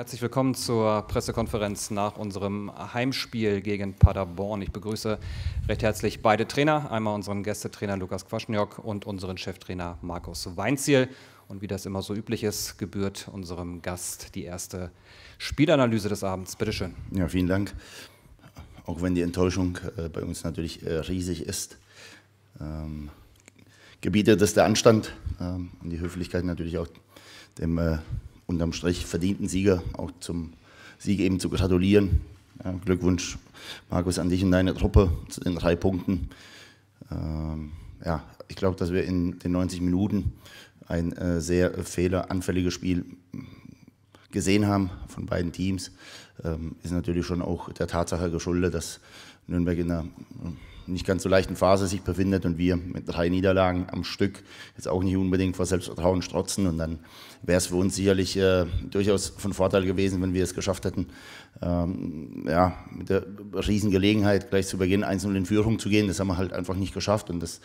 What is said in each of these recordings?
Herzlich willkommen zur Pressekonferenz nach unserem Heimspiel gegen Paderborn. Ich begrüße recht herzlich beide Trainer, einmal unseren Gästetrainer Lukas Kwaschniok und unseren Cheftrainer Markus Weinziel. Und wie das immer so üblich ist, gebührt unserem Gast die erste Spielanalyse des Abends. Bitte schön. Ja, vielen Dank. Auch wenn die Enttäuschung äh, bei uns natürlich äh, riesig ist, ähm, gebietet es der Anstand ähm, und die Höflichkeit natürlich auch dem äh, unterm Strich verdienten Sieger auch zum Sieg eben zu gratulieren. Ja, Glückwunsch, Markus, an dich und deine Truppe zu den drei Punkten. Ähm, ja, ich glaube, dass wir in den 90 Minuten ein äh, sehr fehleranfälliges Spiel gesehen haben von beiden Teams. Ähm, ist natürlich schon auch der Tatsache geschuldet, dass Nürnberg in einer äh, nicht ganz so leichten Phase sich befindet und wir mit drei Niederlagen am Stück jetzt auch nicht unbedingt vor Selbstvertrauen strotzen. Und dann wäre es für uns sicherlich äh, durchaus von Vorteil gewesen, wenn wir es geschafft hätten, ähm, ja, mit der Riesengelegenheit gleich zu Beginn einzeln in Führung zu gehen. Das haben wir halt einfach nicht geschafft und das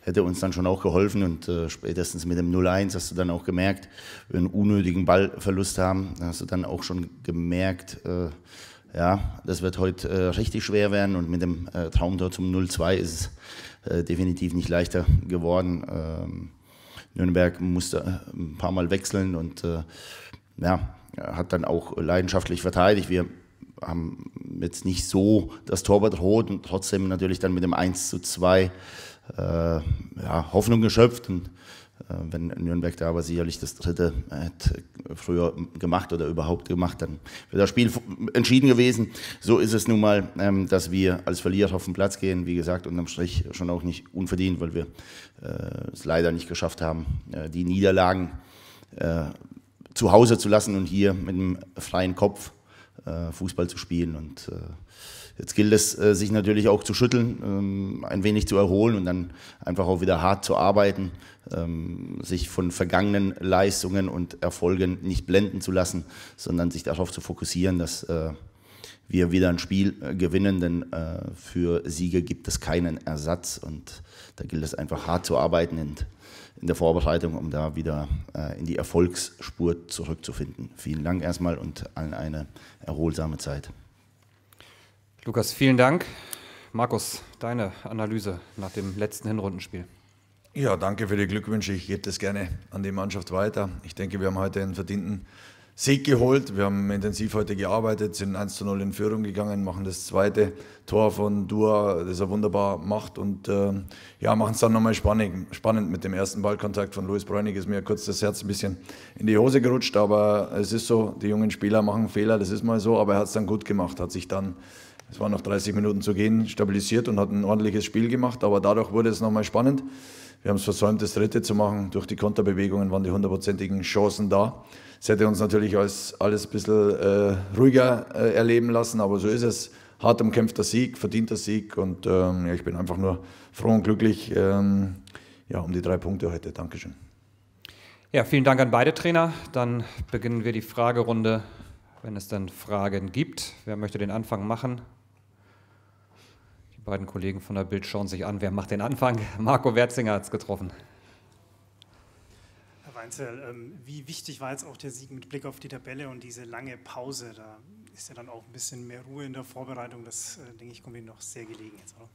hätte uns dann schon auch geholfen. Und äh, spätestens mit dem 0-1 hast du dann auch gemerkt, wenn wir einen unnötigen Ballverlust haben, hast du dann auch schon gemerkt, äh, ja, das wird heute äh, richtig schwer werden und mit dem äh, Traumtor zum 0-2 ist es äh, definitiv nicht leichter geworden. Ähm, Nürnberg musste äh, ein paar Mal wechseln und äh, ja, hat dann auch leidenschaftlich verteidigt. Wir haben jetzt nicht so das Tor bedroht und trotzdem natürlich dann mit dem 1 zu 2 äh, ja, Hoffnung geschöpft. Und äh, wenn Nürnberg da aber sicherlich das dritte äh, hätte früher gemacht oder überhaupt gemacht, dann wäre das Spiel entschieden gewesen. So ist es nun mal, ähm, dass wir als Verlierer auf den Platz gehen. Wie gesagt, unterm Strich schon auch nicht unverdient, weil wir äh, es leider nicht geschafft haben, äh, die Niederlagen äh, zu Hause zu lassen und hier mit einem freien Kopf äh, Fußball zu spielen. Und äh, jetzt gilt es, äh, sich natürlich auch zu schütteln, ähm, ein wenig zu erholen und dann einfach auch wieder hart zu arbeiten, ähm, sich von vergangenen Leistungen und Erfolgen nicht blenden zu lassen, sondern sich darauf zu fokussieren, dass wir wieder ein Spiel äh, gewinnen, denn äh, für Siege gibt es keinen Ersatz und da gilt es einfach hart zu arbeiten in, in der Vorbereitung, um da wieder äh, in die Erfolgsspur zurückzufinden. Vielen Dank erstmal und allen eine erholsame Zeit. Lukas, vielen Dank. Markus, deine Analyse nach dem letzten Hinrundenspiel. Ja, danke für die Glückwünsche. Ich gebe das gerne an die Mannschaft weiter. Ich denke, wir haben heute einen verdienten Sieg geholt. Wir haben intensiv heute gearbeitet, sind 1 zu 0 in Führung gegangen, machen das zweite Tor von Dua, das er wunderbar macht und äh, ja, machen es dann nochmal spannend, spannend mit dem ersten Ballkontakt von Luis Bräunig. Ist mir kurz das Herz ein bisschen in die Hose gerutscht, aber es ist so, die jungen Spieler machen Fehler, das ist mal so, aber er hat es dann gut gemacht, hat sich dann es waren noch 30 Minuten zu gehen, stabilisiert und hat ein ordentliches Spiel gemacht, aber dadurch wurde es nochmal spannend. Wir haben es versäumt, das dritte zu machen. Durch die Konterbewegungen waren die hundertprozentigen Chancen da. Es hätte uns natürlich alles, alles ein bisschen äh, ruhiger äh, erleben lassen, aber so ist es. Hart umkämpfter Sieg, verdienter Sieg und ähm, ja, ich bin einfach nur froh und glücklich ähm, ja, um die drei Punkte heute. Dankeschön. Ja, vielen Dank an beide Trainer. Dann beginnen wir die Fragerunde, wenn es dann Fragen gibt. Wer möchte den Anfang machen? beiden Kollegen von der Bild schauen sich an. Wer macht den Anfang? Marco Wertzinger hat es getroffen. Herr Weinzel, ähm, wie wichtig war jetzt auch der Sieg mit Blick auf die Tabelle und diese lange Pause? Da ist ja dann auch ein bisschen mehr Ruhe in der Vorbereitung. Das, äh, denke ich, kommt Ihnen noch sehr gelegen jetzt, oder?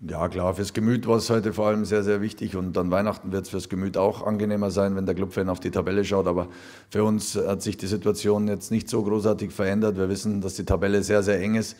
Ja, klar, fürs Gemüt war es heute vor allem sehr, sehr wichtig. Und an Weihnachten wird es fürs Gemüt auch angenehmer sein, wenn der Clubfan auf die Tabelle schaut. Aber für uns hat sich die Situation jetzt nicht so großartig verändert. Wir wissen, dass die Tabelle sehr, sehr eng ist.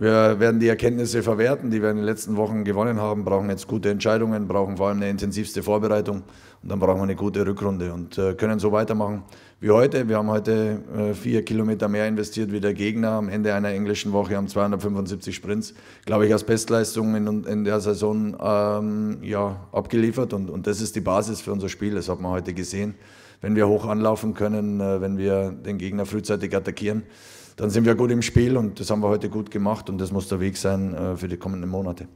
Wir werden die Erkenntnisse verwerten, die wir in den letzten Wochen gewonnen haben, brauchen jetzt gute Entscheidungen, brauchen vor allem eine intensivste Vorbereitung und dann brauchen wir eine gute Rückrunde und äh, können so weitermachen wie heute. Wir haben heute äh, vier Kilometer mehr investiert wie der Gegner am Ende einer englischen Woche, haben 275 Sprints, glaube ich, als Bestleistung in, der Saison ähm, ja, abgeliefert und, und das ist die Basis für unser Spiel, das hat man heute gesehen. Wenn wir hoch anlaufen können, äh, wenn wir den Gegner frühzeitig attackieren, dann sind wir gut im Spiel und das haben wir heute gut gemacht und das muss der Weg sein äh, für die kommenden Monate.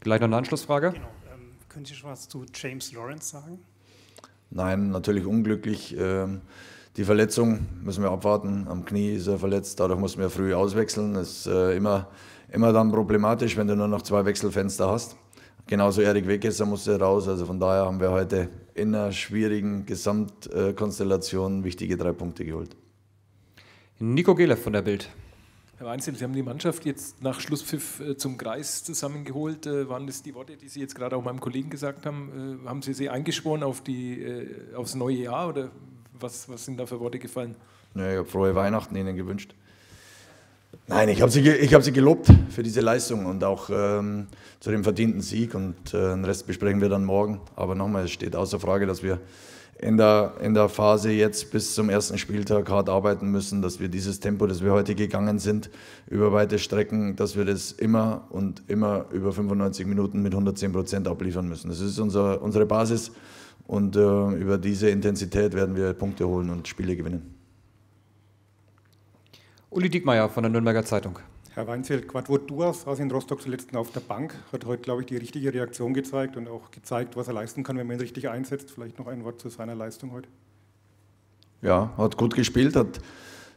Gleich noch eine Anschlussfrage. Genau. Ähm, können Sie schon was zu James Lawrence sagen? Nein, natürlich unglücklich. Ähm, die Verletzung müssen wir abwarten. Am Knie ist er verletzt, dadurch mussten wir früh auswechseln. Das ist äh, immer, immer dann problematisch, wenn du nur noch zwei Wechselfenster hast. Genauso Erik Wegesser musste raus. Also von daher haben wir heute in einer schwierigen Gesamtkonstellation wichtige drei Punkte geholt. Nico Gelev von der Bild. Herr Weinzel, Sie haben die Mannschaft jetzt nach Schlusspfiff äh, zum Kreis zusammengeholt. Äh, waren das die Worte, die Sie jetzt gerade auch meinem Kollegen gesagt haben? Äh, haben Sie sie eingeschworen auf die, aufs neue Jahr oder was, was sind da für Worte gefallen? Ja, ich habe frohe Weihnachten Ihnen gewünscht. Nein, ich habe sie, hab sie gelobt für diese Leistung und auch ähm, zu dem verdienten Sieg und äh, den Rest besprechen wir dann morgen. Aber nochmal, es steht außer Frage, dass wir in der, in der Phase jetzt bis zum ersten Spieltag hart arbeiten müssen, dass wir dieses Tempo, das wir heute gegangen sind, über weite Strecken, dass wir das immer und immer über 95 Minuten mit 110 Prozent abliefern müssen. Das ist unser, unsere Basis und äh, über diese Intensität werden wir Punkte holen und Spiele gewinnen. Uli Diekmeyer von der Nürnberger Zeitung. Herr Weinzelt, Quadvot Duas saß in Rostock zuletzt auf der Bank, hat heute, glaube ich, die richtige Reaktion gezeigt und auch gezeigt, was er leisten kann, wenn man ihn richtig einsetzt. Vielleicht noch ein Wort zu seiner Leistung heute. Ja, hat gut gespielt, hat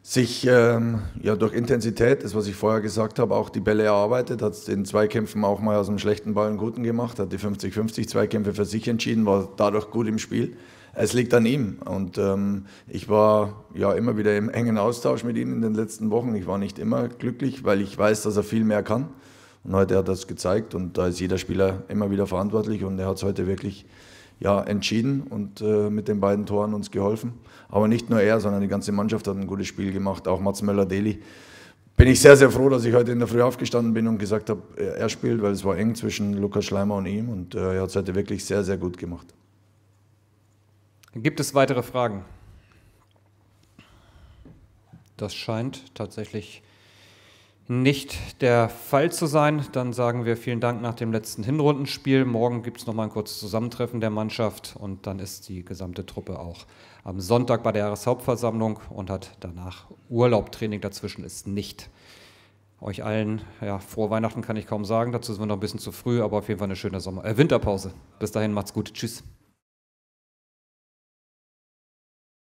sich ähm, ja, durch Intensität, das was ich vorher gesagt habe, auch die Bälle erarbeitet, hat in Zweikämpfen auch mal aus einem schlechten Ball einen guten gemacht, hat die 50-50 Zweikämpfe für sich entschieden, war dadurch gut im Spiel es liegt an ihm. Und ähm, ich war ja immer wieder im engen Austausch mit ihm in den letzten Wochen. Ich war nicht immer glücklich, weil ich weiß, dass er viel mehr kann. Und heute hat er das gezeigt und da ist jeder Spieler immer wieder verantwortlich und er hat es heute wirklich ja, entschieden und äh, mit den beiden Toren uns geholfen. Aber nicht nur er, sondern die ganze Mannschaft hat ein gutes Spiel gemacht, auch Mats Möller-Deli. Bin ich sehr, sehr froh, dass ich heute in der Früh aufgestanden bin und gesagt habe, er spielt, weil es war eng zwischen Lukas Schleimer und ihm und äh, er hat es heute wirklich sehr, sehr gut gemacht. Gibt es weitere Fragen? Das scheint tatsächlich nicht der Fall zu sein. Dann sagen wir vielen Dank nach dem letzten Hinrundenspiel. Morgen gibt es nochmal ein kurzes Zusammentreffen der Mannschaft und dann ist die gesamte Truppe auch am Sonntag bei der Jahreshauptversammlung und hat danach Urlaub. Training dazwischen ist nicht. Euch allen, ja, frohe Weihnachten kann ich kaum sagen. Dazu sind wir noch ein bisschen zu früh, aber auf jeden Fall eine schöne Sommer äh, Winterpause. Bis dahin, macht's gut. Tschüss.